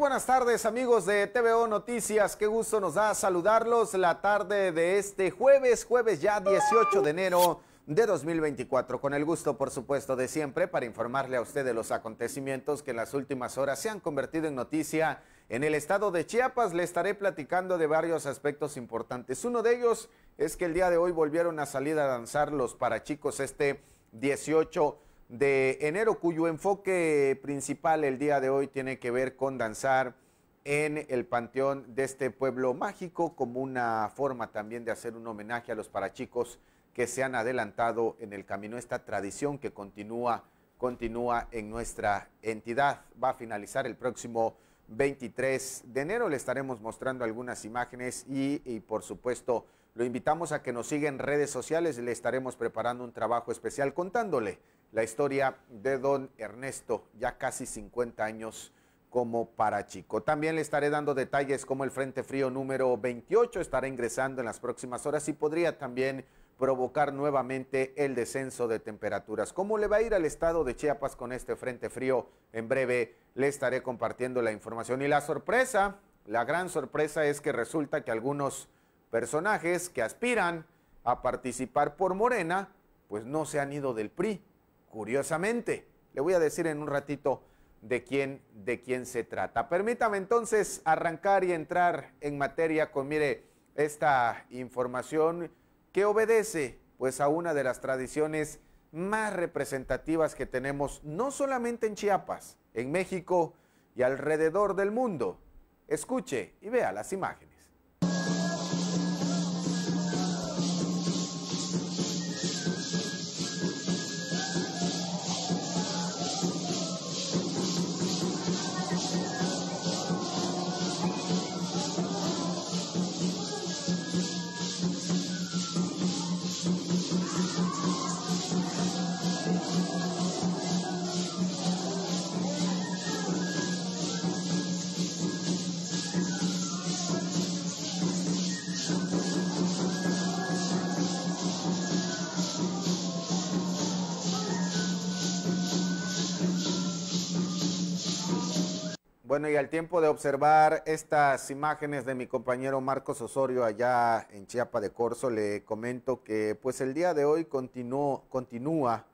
buenas tardes amigos de TVO Noticias, qué gusto nos da saludarlos la tarde de este jueves, jueves ya 18 de enero de 2024, con el gusto por supuesto de siempre para informarle a usted de los acontecimientos que en las últimas horas se han convertido en noticia en el estado de Chiapas. Le estaré platicando de varios aspectos importantes. Uno de ellos es que el día de hoy volvieron a salir a danzar los parachicos este 18 de de enero, cuyo enfoque principal el día de hoy tiene que ver con danzar en el panteón de este pueblo mágico como una forma también de hacer un homenaje a los parachicos que se han adelantado en el camino, esta tradición que continúa, continúa en nuestra entidad. Va a finalizar el próximo 23 de enero, le estaremos mostrando algunas imágenes y, y por supuesto lo invitamos a que nos siga en redes sociales, le estaremos preparando un trabajo especial contándole la historia de don Ernesto, ya casi 50 años como parachico. También le estaré dando detalles como el Frente Frío número 28 estará ingresando en las próximas horas y podría también provocar nuevamente el descenso de temperaturas. ¿Cómo le va a ir al estado de Chiapas con este Frente Frío? En breve le estaré compartiendo la información. Y la sorpresa, la gran sorpresa es que resulta que algunos personajes que aspiran a participar por Morena, pues no se han ido del PRI curiosamente. Le voy a decir en un ratito de quién, de quién se trata. Permítame entonces arrancar y entrar en materia con, mire, esta información que obedece pues a una de las tradiciones más representativas que tenemos, no solamente en Chiapas, en México y alrededor del mundo. Escuche y vea las imágenes. Bueno, y al tiempo de observar estas imágenes de mi compañero Marcos Osorio allá en Chiapa de Corzo, le comento que pues el día de hoy continúa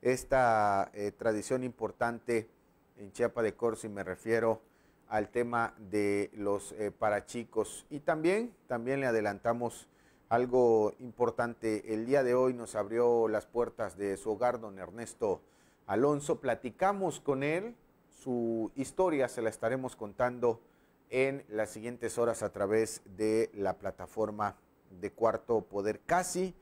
esta eh, tradición importante en Chiapa de Corso y me refiero al tema de los eh, parachicos. Y también, también le adelantamos algo importante. El día de hoy nos abrió las puertas de su hogar don Ernesto Alonso. Platicamos con él su historia se la estaremos contando en las siguientes horas a través de la plataforma de Cuarto Poder. Casi,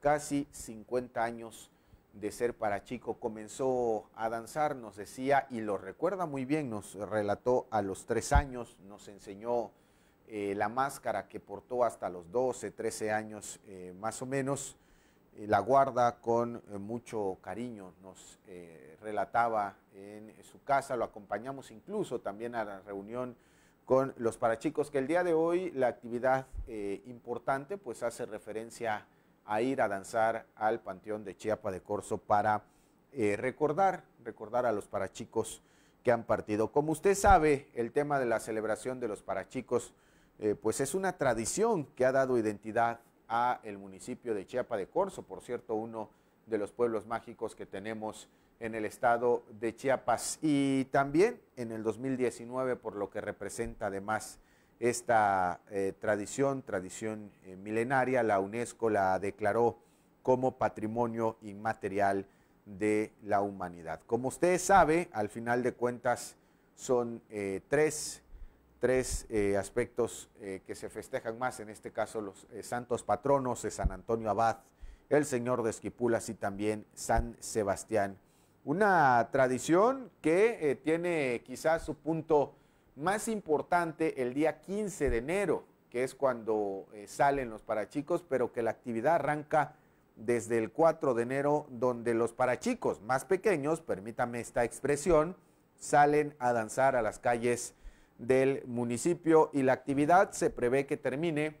casi 50 años de ser para chico. Comenzó a danzar, nos decía, y lo recuerda muy bien, nos relató a los tres años, nos enseñó eh, la máscara que portó hasta los 12, 13 años eh, más o menos. Eh, la guarda con eh, mucho cariño, nos eh, relataba en su casa, lo acompañamos incluso también a la reunión con los parachicos, que el día de hoy la actividad importante pues hace referencia a ir a danzar al Panteón de Chiapa de Corso para recordar, recordar a los parachicos que han partido. Como usted sabe, el tema de la celebración de los parachicos pues es una tradición que ha dado identidad a el municipio de Chiapa de Corzo, por cierto, uno de los pueblos mágicos que tenemos en el estado de Chiapas y también en el 2019 por lo que representa además esta eh, tradición, tradición eh, milenaria, la UNESCO la declaró como patrimonio inmaterial de la humanidad. Como ustedes saben, al final de cuentas son eh, tres tres eh, aspectos eh, que se festejan más, en este caso los eh, santos patronos de San Antonio Abad, el Señor de Esquipulas y también San Sebastián. Una tradición que tiene quizás su punto más importante el día 15 de enero, que es cuando salen los parachicos, pero que la actividad arranca desde el 4 de enero, donde los parachicos más pequeños, permítame esta expresión, salen a danzar a las calles del municipio y la actividad se prevé que termine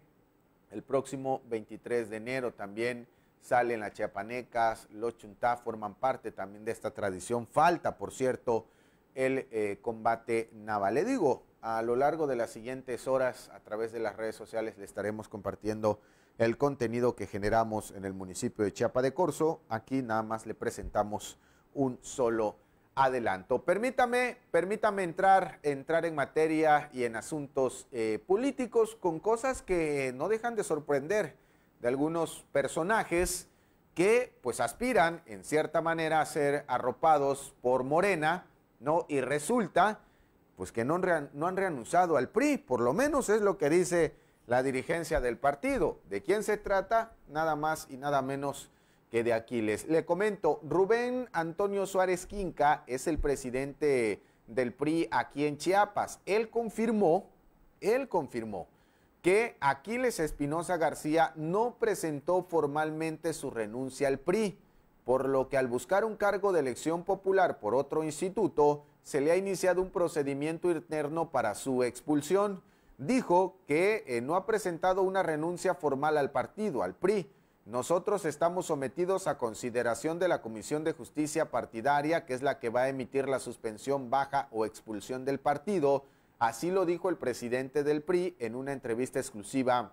el próximo 23 de enero. También salen las chiapanecas, los chuntá forman parte también de esta tradición. Falta, por cierto, el eh, combate naval. Le digo, a lo largo de las siguientes horas a través de las redes sociales le estaremos compartiendo el contenido que generamos en el municipio de Chiapa de Corzo. Aquí nada más le presentamos un solo adelanto. Permítame, permítame entrar, entrar en materia y en asuntos eh, políticos con cosas que no dejan de sorprender de algunos personajes que pues aspiran en cierta manera a ser arropados por Morena, ¿no? Y resulta pues que no, no han reanunciado al PRI, por lo menos es lo que dice la dirigencia del partido. ¿De quién se trata? Nada más y nada menos que de Aquiles. Le comento, Rubén Antonio Suárez Quinca es el presidente del PRI aquí en Chiapas. Él confirmó, él confirmó que Aquiles Espinosa García no presentó formalmente su renuncia al PRI, por lo que al buscar un cargo de elección popular por otro instituto, se le ha iniciado un procedimiento interno para su expulsión. Dijo que eh, no ha presentado una renuncia formal al partido, al PRI, nosotros estamos sometidos a consideración de la Comisión de Justicia Partidaria, que es la que va a emitir la suspensión, baja o expulsión del partido. Así lo dijo el presidente del PRI en una entrevista exclusiva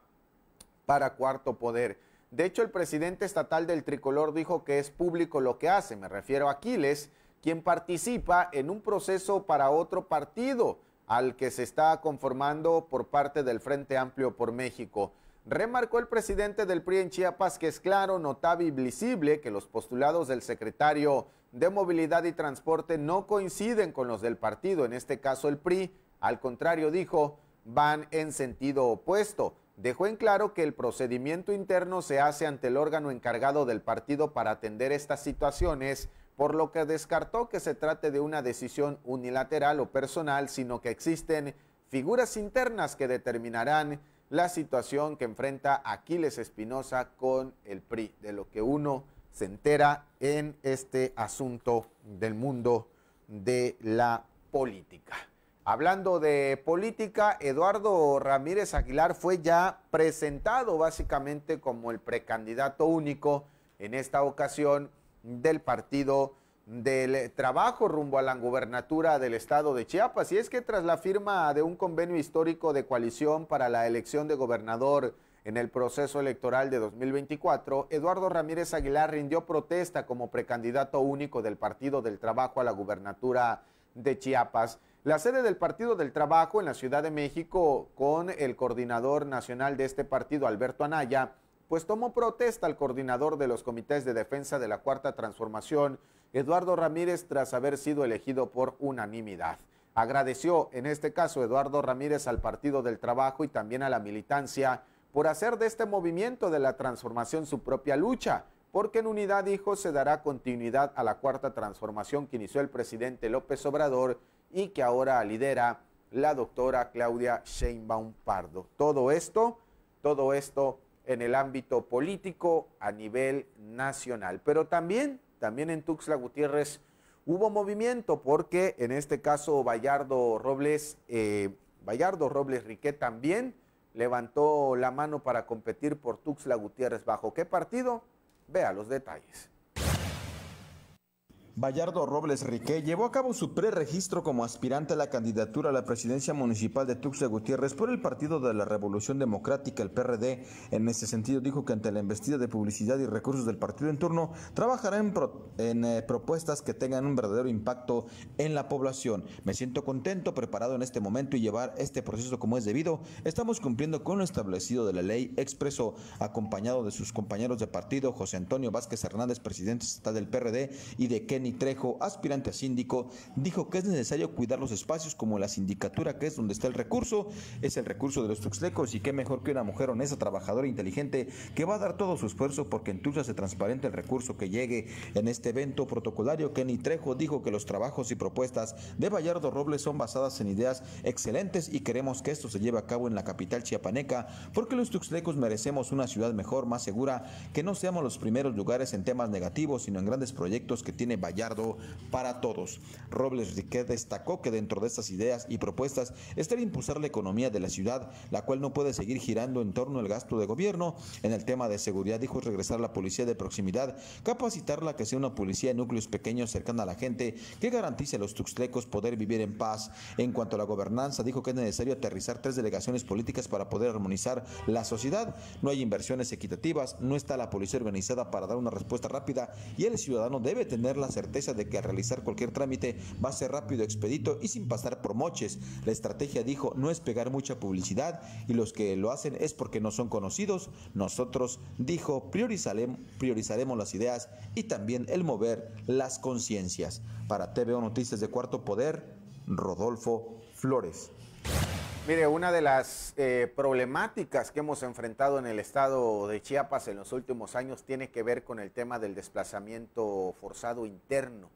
para Cuarto Poder. De hecho, el presidente estatal del Tricolor dijo que es público lo que hace, me refiero a Aquiles, quien participa en un proceso para otro partido al que se está conformando por parte del Frente Amplio por México remarcó el presidente del PRI en Chiapas que es claro, notable y visible que los postulados del secretario de Movilidad y Transporte no coinciden con los del partido, en este caso el PRI. Al contrario, dijo, van en sentido opuesto. Dejó en claro que el procedimiento interno se hace ante el órgano encargado del partido para atender estas situaciones, por lo que descartó que se trate de una decisión unilateral o personal, sino que existen figuras internas que determinarán la situación que enfrenta Aquiles Espinosa con el PRI, de lo que uno se entera en este asunto del mundo de la política. Hablando de política, Eduardo Ramírez Aguilar fue ya presentado básicamente como el precandidato único en esta ocasión del partido del eh, trabajo rumbo a la gubernatura del estado de Chiapas. Y es que tras la firma de un convenio histórico de coalición para la elección de gobernador en el proceso electoral de 2024, Eduardo Ramírez Aguilar rindió protesta como precandidato único del Partido del Trabajo a la gubernatura de Chiapas. La sede del Partido del Trabajo en la Ciudad de México, con el coordinador nacional de este partido, Alberto Anaya, pues tomó protesta al coordinador de los comités de defensa de la Cuarta Transformación, Eduardo Ramírez tras haber sido elegido por unanimidad. Agradeció en este caso Eduardo Ramírez al Partido del Trabajo y también a la militancia por hacer de este movimiento de la transformación su propia lucha, porque en unidad, dijo, se dará continuidad a la cuarta transformación que inició el presidente López Obrador y que ahora lidera la doctora Claudia Sheinbaum Pardo. Todo esto, todo esto en el ámbito político a nivel nacional, pero también también en Tuxla Gutiérrez hubo movimiento porque en este caso Bayardo Robles, eh, Robles Riquet también levantó la mano para competir por Tuxtla Gutiérrez. ¿Bajo qué partido? Vea los detalles. Bayardo Robles Riquet llevó a cabo su preregistro como aspirante a la candidatura a la presidencia municipal de Tuxtla Gutiérrez por el Partido de la Revolución Democrática, el PRD. En ese sentido, dijo que ante la investida de publicidad y recursos del partido en turno, trabajará en, eh, propuestas que tengan un verdadero impacto en la población. Me siento contento, preparado en este momento y llevar este proceso como es debido. Estamos cumpliendo con lo establecido de la ley, expresó, acompañado de sus compañeros de partido, José Antonio Vázquez Hernández, presidente estatal del PRD, y de Ken Jenny Trejo, aspirante a síndico, dijo que es necesario cuidar los espacios como la sindicatura, que es donde está el recurso, es el recurso de los tuxlecos y qué mejor que una mujer honesta, trabajadora, e inteligente, que va a dar todo su esfuerzo porque en se transparente el recurso que llegue. En este evento protocolario, Kenny Trejo dijo que los trabajos y propuestas de Bayardo Robles son basadas en ideas excelentes y queremos que esto se lleve a cabo en la capital chiapaneca porque los tuxlecos merecemos una ciudad mejor, más segura, que no seamos los primeros lugares en temas negativos, sino en grandes proyectos que tiene Bayardo para todos. Robles Riquet destacó que dentro de estas ideas y propuestas está el impulsar la economía de la ciudad, la cual no puede seguir girando en torno al gasto de gobierno. En el tema de seguridad dijo regresar la policía de proximidad, capacitarla que sea una policía de núcleos pequeños cercana a la gente que garantice a los tuxtecos poder vivir en paz. En cuanto a la gobernanza, dijo que es necesario aterrizar tres delegaciones políticas para poder armonizar la sociedad. No hay inversiones equitativas, no está la policía organizada para dar una respuesta rápida y el ciudadano debe tener la certeza certeza de que al realizar cualquier trámite va a ser rápido, expedito y sin pasar por moches. La estrategia dijo no es pegar mucha publicidad y los que lo hacen es porque no son conocidos. Nosotros, dijo, priorizaremos, priorizaremos las ideas y también el mover las conciencias. Para TVO Noticias de Cuarto Poder, Rodolfo Flores. Mire, una de las eh, problemáticas que hemos enfrentado en el estado de Chiapas en los últimos años tiene que ver con el tema del desplazamiento forzado interno,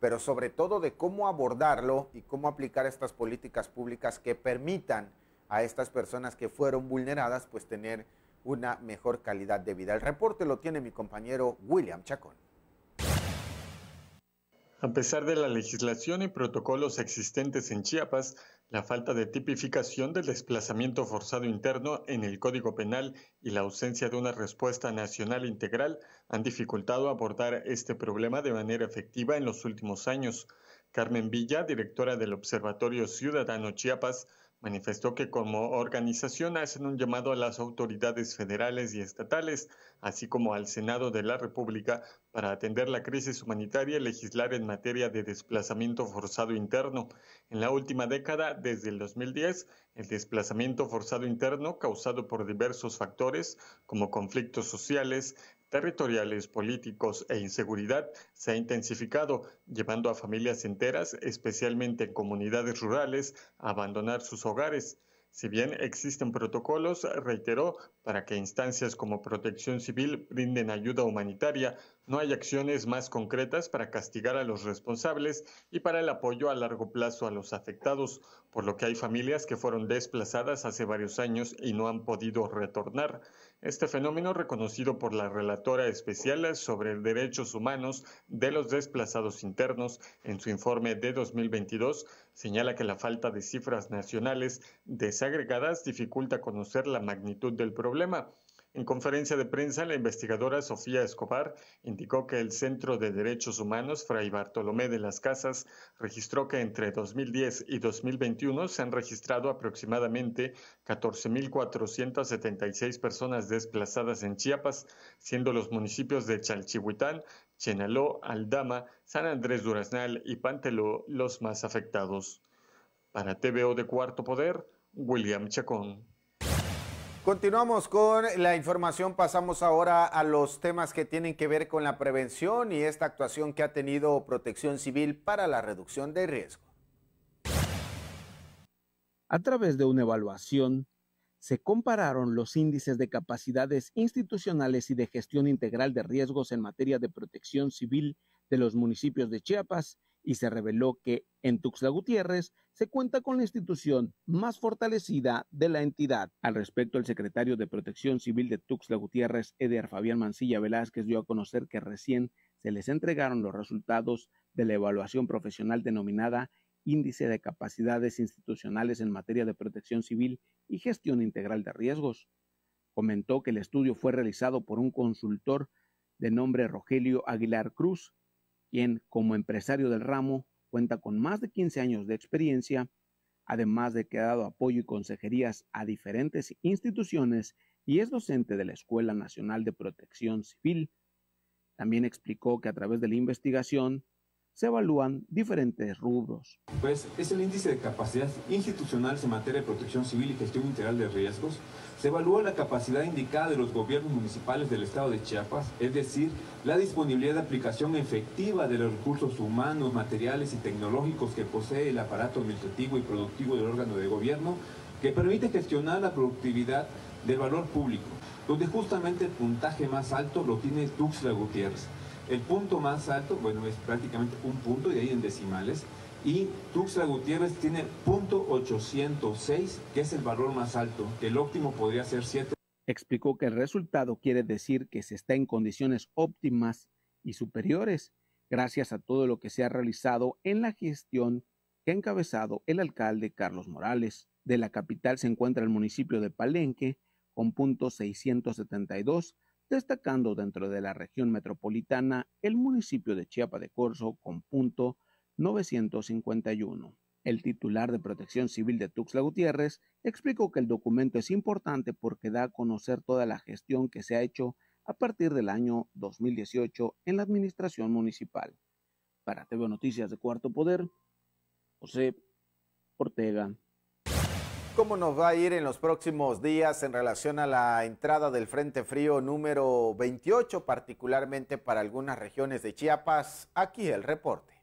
pero sobre todo de cómo abordarlo y cómo aplicar estas políticas públicas que permitan a estas personas que fueron vulneradas pues tener una mejor calidad de vida. El reporte lo tiene mi compañero William Chacón. A pesar de la legislación y protocolos existentes en Chiapas, la falta de tipificación del desplazamiento forzado interno en el Código Penal y la ausencia de una respuesta nacional integral han dificultado abordar este problema de manera efectiva en los últimos años. Carmen Villa, directora del Observatorio Ciudadano Chiapas, Manifestó que como organización hacen un llamado a las autoridades federales y estatales, así como al Senado de la República, para atender la crisis humanitaria y legislar en materia de desplazamiento forzado interno. En la última década, desde el 2010, el desplazamiento forzado interno causado por diversos factores, como conflictos sociales, territoriales, políticos e inseguridad se ha intensificado, llevando a familias enteras, especialmente en comunidades rurales, a abandonar sus hogares. Si bien existen protocolos, reiteró, para que instancias como Protección Civil brinden ayuda humanitaria, no hay acciones más concretas para castigar a los responsables y para el apoyo a largo plazo a los afectados, por lo que hay familias que fueron desplazadas hace varios años y no han podido retornar. Este fenómeno, reconocido por la relatora especial sobre derechos humanos de los desplazados internos en su informe de 2022, señala que la falta de cifras nacionales desagregadas dificulta conocer la magnitud del problema. En conferencia de prensa, la investigadora Sofía Escobar indicó que el Centro de Derechos Humanos Fray Bartolomé de las Casas registró que entre 2010 y 2021 se han registrado aproximadamente 14.476 personas desplazadas en Chiapas, siendo los municipios de Chalchihuitán, Chenaló, Aldama, San Andrés Duraznal y Panteló los más afectados. Para TVO de Cuarto Poder, William Chacón. Continuamos con la información, pasamos ahora a los temas que tienen que ver con la prevención y esta actuación que ha tenido Protección Civil para la reducción de riesgo. A través de una evaluación, se compararon los índices de capacidades institucionales y de gestión integral de riesgos en materia de protección civil de los municipios de Chiapas y se reveló que en Tuxtla Gutiérrez se cuenta con la institución más fortalecida de la entidad. Al respecto, el secretario de Protección Civil de Tuxtla Gutiérrez, Eder Fabián Mancilla Velázquez, dio a conocer que recién se les entregaron los resultados de la evaluación profesional denominada Índice de Capacidades Institucionales en materia de protección civil y gestión integral de riesgos. Comentó que el estudio fue realizado por un consultor de nombre Rogelio Aguilar Cruz, quien como empresario del ramo cuenta con más de 15 años de experiencia, además de que ha dado apoyo y consejerías a diferentes instituciones y es docente de la Escuela Nacional de Protección Civil. También explicó que a través de la investigación se evalúan diferentes rubros. Pues es el índice de capacidad institucional en materia de protección civil y gestión integral de riesgos, se evalúa la capacidad indicada de los gobiernos municipales del Estado de Chiapas, es decir, la disponibilidad de aplicación efectiva de los recursos humanos, materiales y tecnológicos que posee el aparato administrativo y productivo del órgano de gobierno, que permite gestionar la productividad del valor público, donde justamente el puntaje más alto lo tiene Tuxtla Gutiérrez. El punto más alto, bueno, es prácticamente un punto y ahí en decimales, y Tuxtla Gutiérrez tiene .806, que es el valor más alto, el óptimo podría ser 7. Explicó que el resultado quiere decir que se está en condiciones óptimas y superiores, gracias a todo lo que se ha realizado en la gestión que ha encabezado el alcalde Carlos Morales. De la capital se encuentra el municipio de Palenque, con punto 672, destacando dentro de la región metropolitana el municipio de Chiapa de Corzo, con punto 951. El titular de Protección Civil de Tuxtla Gutiérrez explicó que el documento es importante porque da a conocer toda la gestión que se ha hecho a partir del año 2018 en la administración municipal. Para TV Noticias de Cuarto Poder, José Ortega. ¿Cómo nos va a ir en los próximos días en relación a la entrada del Frente Frío número 28, particularmente para algunas regiones de Chiapas? Aquí el reporte.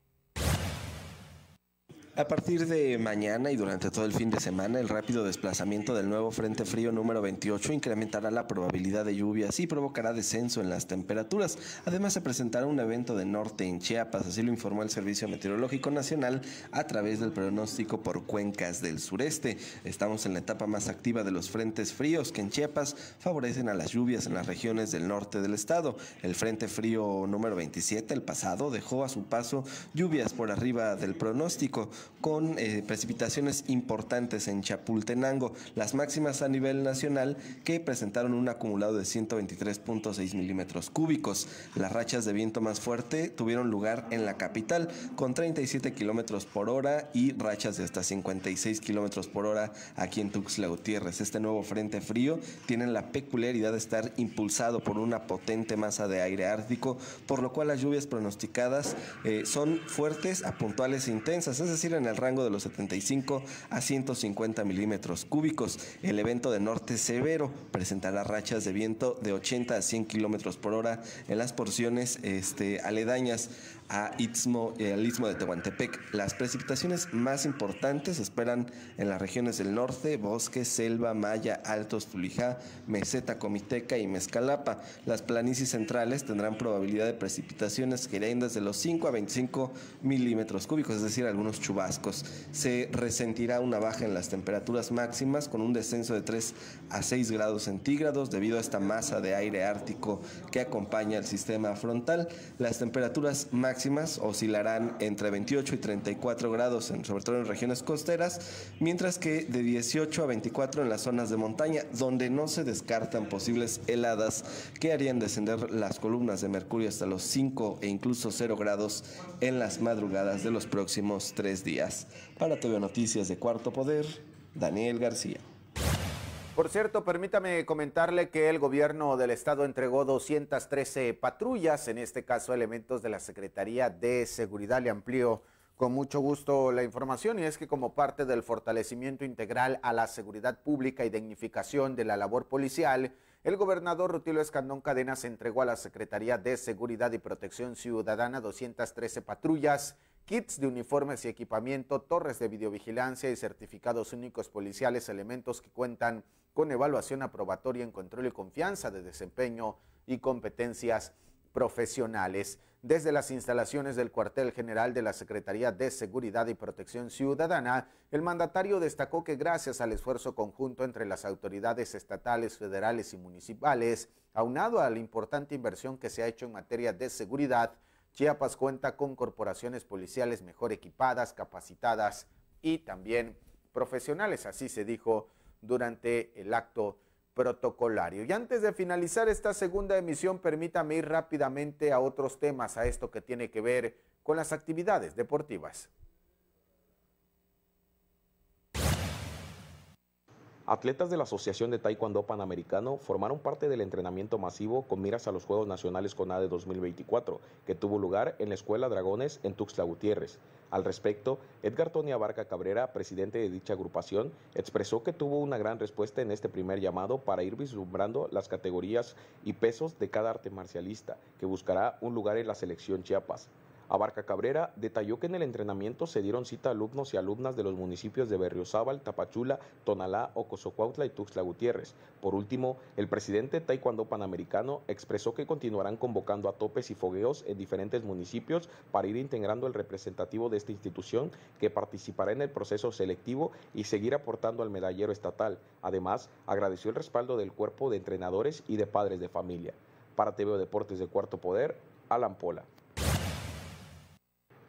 A partir de mañana y durante todo el fin de semana, el rápido desplazamiento del nuevo Frente Frío número 28 incrementará la probabilidad de lluvias y provocará descenso en las temperaturas. Además, se presentará un evento de norte en Chiapas, así lo informó el Servicio Meteorológico Nacional a través del pronóstico por cuencas del sureste. Estamos en la etapa más activa de los frentes fríos que en Chiapas favorecen a las lluvias en las regiones del norte del estado. El Frente Frío número 27, el pasado, dejó a su paso lluvias por arriba del pronóstico con eh, precipitaciones importantes en Chapultenango, las máximas a nivel nacional que presentaron un acumulado de 123.6 milímetros cúbicos. Las rachas de viento más fuerte tuvieron lugar en la capital con 37 kilómetros por hora y rachas de hasta 56 kilómetros por hora aquí en Tuxtla Gutiérrez. Este nuevo frente frío tiene la peculiaridad de estar impulsado por una potente masa de aire ártico, por lo cual las lluvias pronosticadas eh, son fuertes a puntuales e intensas, es decir, en el rango de los 75 a 150 milímetros cúbicos. El evento de norte severo presentará rachas de viento de 80 a 100 kilómetros por hora en las porciones este, aledañas a Istmo, eh, Istmo de Tehuantepec. Las precipitaciones más importantes se esperan en las regiones del norte, bosque, selva, maya, altos, tulijá, meseta, comiteca y mezcalapa. Las planicies centrales tendrán probabilidad de precipitaciones que irán desde los 5 a 25 milímetros cúbicos, es decir, algunos chubascos. Se resentirá una baja en las temperaturas máximas con un descenso de 3 a 6 grados centígrados debido a esta masa de aire ártico que acompaña el sistema frontal. Las temperaturas máximas oscilarán entre 28 y 34 grados, en, sobre todo en regiones costeras, mientras que de 18 a 24 en las zonas de montaña, donde no se descartan posibles heladas que harían descender las columnas de mercurio hasta los 5 e incluso 0 grados en las madrugadas de los próximos tres días. Para TV Noticias de Cuarto Poder, Daniel García. Por cierto, permítame comentarle que el gobierno del estado entregó 213 patrullas, en este caso elementos de la Secretaría de Seguridad. Le amplío con mucho gusto la información y es que como parte del fortalecimiento integral a la seguridad pública y dignificación de la labor policial, el gobernador Rutilo Escandón Cadenas entregó a la Secretaría de Seguridad y Protección Ciudadana 213 patrullas, kits de uniformes y equipamiento, torres de videovigilancia y certificados únicos policiales, elementos que cuentan con evaluación aprobatoria en control y confianza de desempeño y competencias profesionales. Desde las instalaciones del cuartel general de la Secretaría de Seguridad y Protección Ciudadana, el mandatario destacó que gracias al esfuerzo conjunto entre las autoridades estatales, federales y municipales, aunado a la importante inversión que se ha hecho en materia de seguridad, Chiapas cuenta con corporaciones policiales mejor equipadas, capacitadas y también profesionales, así se dijo durante el acto protocolario. Y antes de finalizar esta segunda emisión, permítame ir rápidamente a otros temas, a esto que tiene que ver con las actividades deportivas. Atletas de la Asociación de Taekwondo Panamericano formaron parte del entrenamiento masivo con miras a los Juegos Nacionales CONADE 2024, que tuvo lugar en la Escuela Dragones en Tuxtla Gutiérrez. Al respecto, Edgar Tony Abarca Cabrera, presidente de dicha agrupación, expresó que tuvo una gran respuesta en este primer llamado para ir vislumbrando las categorías y pesos de cada arte marcialista, que buscará un lugar en la selección Chiapas. Abarca Cabrera detalló que en el entrenamiento se dieron cita alumnos y alumnas de los municipios de Berriozábal, Tapachula, Tonalá, Ocosocuautla y Tuxtla Gutiérrez. Por último, el presidente taekwondo panamericano expresó que continuarán convocando a topes y fogueos en diferentes municipios para ir integrando al representativo de esta institución que participará en el proceso selectivo y seguir aportando al medallero estatal. Además, agradeció el respaldo del cuerpo de entrenadores y de padres de familia. Para TVO Deportes de Cuarto Poder, Alan Pola.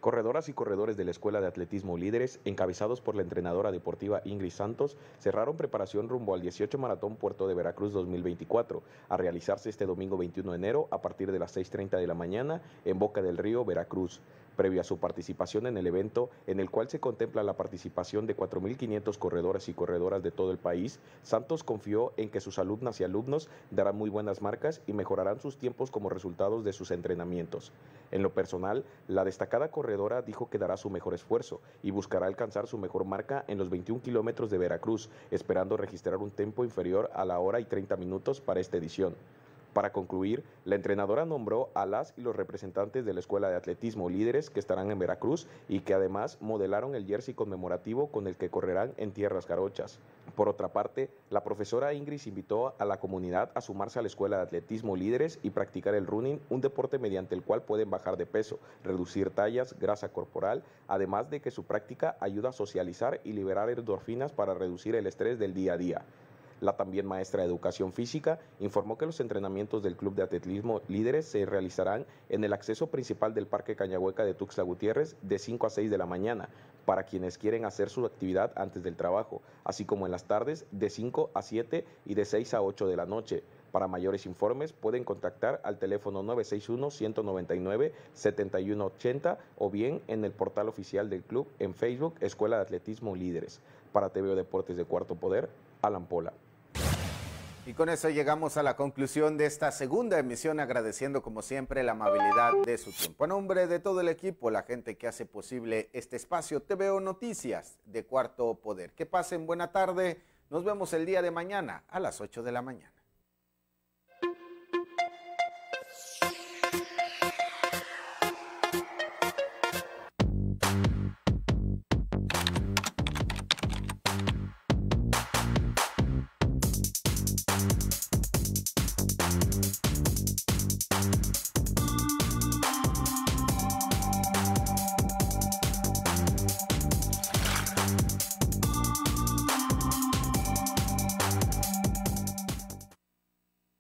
Corredoras y corredores de la Escuela de Atletismo Líderes, encabezados por la entrenadora deportiva Ingrid Santos, cerraron preparación rumbo al 18 Maratón Puerto de Veracruz 2024, a realizarse este domingo 21 de enero a partir de las 6.30 de la mañana en Boca del Río, Veracruz previo a su participación en el evento, en el cual se contempla la participación de 4.500 corredores y corredoras de todo el país, Santos confió en que sus alumnas y alumnos darán muy buenas marcas y mejorarán sus tiempos como resultados de sus entrenamientos. En lo personal, la destacada corredora dijo que dará su mejor esfuerzo y buscará alcanzar su mejor marca en los 21 kilómetros de Veracruz, esperando registrar un tiempo inferior a la hora y 30 minutos para esta edición. Para concluir, la entrenadora nombró a las y los representantes de la Escuela de Atletismo líderes que estarán en Veracruz y que además modelaron el jersey conmemorativo con el que correrán en tierras garochas. Por otra parte, la profesora Ingris invitó a la comunidad a sumarse a la Escuela de Atletismo líderes y practicar el running, un deporte mediante el cual pueden bajar de peso, reducir tallas, grasa corporal, además de que su práctica ayuda a socializar y liberar endorfinas para reducir el estrés del día a día. La también maestra de educación física informó que los entrenamientos del Club de Atletismo Líderes se realizarán en el acceso principal del Parque Cañahueca de Tuxla Gutiérrez de 5 a 6 de la mañana para quienes quieren hacer su actividad antes del trabajo, así como en las tardes de 5 a 7 y de 6 a 8 de la noche. Para mayores informes pueden contactar al teléfono 961-199-7180 o bien en el portal oficial del club en Facebook Escuela de Atletismo Líderes. Para TVO Deportes de Cuarto Poder, Alan Pola. Y con eso llegamos a la conclusión de esta segunda emisión, agradeciendo como siempre la amabilidad de su tiempo. A nombre de todo el equipo, la gente que hace posible este espacio, te veo noticias de Cuarto Poder. Que pasen buena tarde. Nos vemos el día de mañana a las 8 de la mañana.